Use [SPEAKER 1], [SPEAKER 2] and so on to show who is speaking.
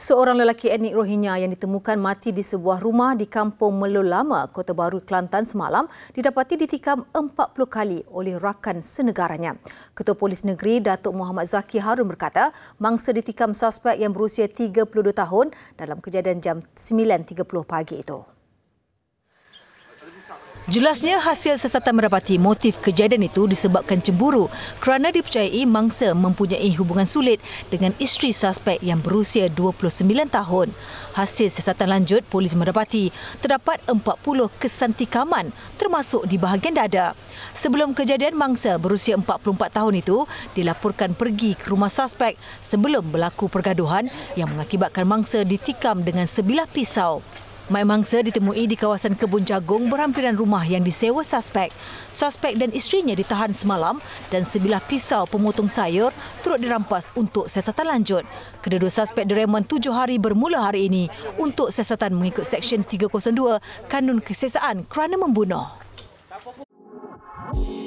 [SPEAKER 1] Seorang lelaki etnik Rohingya yang ditemukan mati di sebuah rumah di Kampung Melulama, Kota Baru, Kelantan semalam didapati ditikam 40 kali oleh rakan senegaranya. Ketua Polis Negeri Datuk Muhammad Zaki Harun berkata, mangsa ditikam suspek yang berusia 32 tahun dalam kejadian jam 9.30 pagi itu. Jelasnya hasil siasatan mendapati motif kejadian itu disebabkan cemburu kerana dipercayai mangsa mempunyai hubungan sulit dengan isteri suspek yang berusia 29 tahun. Hasil siasatan lanjut polis mendapati terdapat 40 kesan tikaman termasuk di bahagian dada. Sebelum kejadian mangsa berusia 44 tahun itu dilaporkan pergi ke rumah suspek sebelum berlaku pergaduhan yang mengakibatkan mangsa ditikam dengan sebilah pisau. Mai mangsa ditemui di kawasan kebun jagung berhampiran rumah yang disewa suspek. Suspek dan istrinya ditahan semalam dan sebilah pisau pemotong sayur turut dirampas untuk siasatan lanjut. Kedua-dua suspek direman tujuh hari bermula hari ini untuk siasatan mengikut Seksyen 302 Kanun Kesesaan kerana membunuh. Thank you.